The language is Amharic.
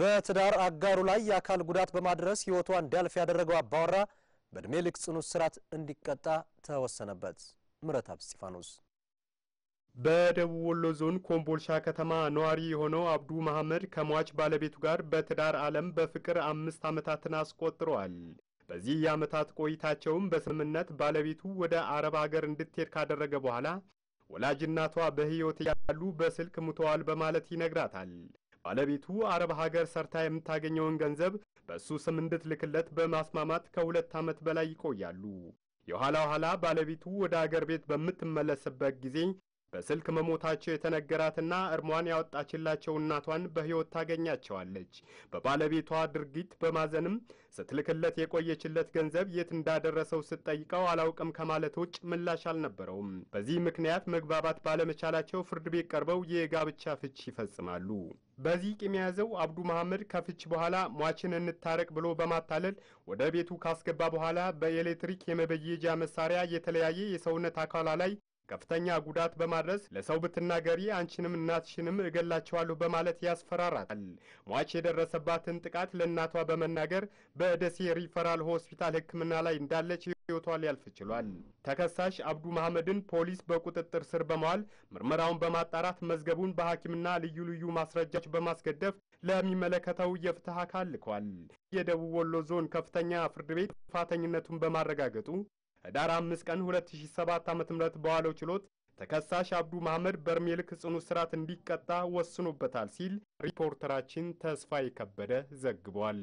በትዳር አጋሩ ላይ የአካል ጉዳት በማድረስ ህይወቷ እንዲያልፍ ያደረገው አባወራ በእድሜ ልክ ጽኑ እስራት እንዲቀጣ ተወሰነበት። ምህረተአብ እስጢፋኖስ በደቡብ ወሎ ዞን ኮምቦልሻ ከተማ ነዋሪ የሆነው አብዱ መሐመድ ከሟች ባለቤቱ ጋር በትዳር ዓለም በፍቅር አምስት ዓመታትን አስቆጥረዋል። በዚህ የዓመታት ቆይታቸውም በስምምነት ባለቤቱ ወደ አረብ አገር እንድትሄድ ካደረገ በኋላ ወላጅ እናቷ በሕይወት እያሉ በስልክ ሙተዋል በማለት ይነግራታል። ባለቤቱ አረብ ሀገር ሰርታ የምታገኘውን ገንዘብ በእሱ ስም እንድትልክለት በማስማማት ከሁለት ዓመት በላይ ይቆያሉ። የኋላ ኋላ ባለቤቱ ወደ አገር ቤት በምትመለስበት ጊዜ በስልክ መሞታቸው የተነገራትና እርሟን ያወጣችላቸው እናቷን በሕይወት ታገኛቸዋለች። በባለቤቷ ድርጊት በማዘንም ስትልክለት የቆየችለት ገንዘብ የት እንዳደረሰው ስትጠይቀው አላውቅም ከማለት ውጭ ምላሽ አልነበረውም። በዚህ ምክንያት መግባባት ባለመቻላቸው ፍርድ ቤት ቀርበው የጋብቻ ፍች ይፈጽማሉ። በዚህ ቂም የያዘው አብዱ መሐመድ ከፍች በኋላ ሟችን እንታረቅ ብሎ በማታለል ወደ ቤቱ ካስገባ በኋላ በኤሌክትሪክ የመበየጃ መሳሪያ የተለያየ የሰውነት አካሏ ላይ ከፍተኛ ጉዳት በማድረስ ለሰው ብትናገሪ አንቺንም እናትሽንም እገላቸዋለሁ በማለት ያስፈራራታል። ሟች የደረሰባትን ጥቃት ለእናቷ በመናገር በደሴ ሪፈራል ሆስፒታል ሕክምና ላይ እንዳለች ሕይወቷ ሊያልፍ ችሏል። ተከሳሽ አብዱ መሐመድን ፖሊስ በቁጥጥር ስር በመዋል ምርመራውን በማጣራት መዝገቡን በሐኪምና ልዩ ልዩ ማስረጃዎች በማስገደፍ ለሚመለከተው የፍትህ አካል ልኳል። የደቡብ ወሎ ዞን ከፍተኛ ፍርድ ቤት ጥፋተኝነቱን በማረጋገጡ ህዳር 5 ቀን 2007 ዓ.ም በዋለው ችሎት ተከሳሽ አብዱ መሐመድ በርሜል ልክ ጽኑ እስራት እንዲቀጣ ወስኖበታል ሲል ሪፖርተራችን ተስፋ የከበደ ዘግቧል።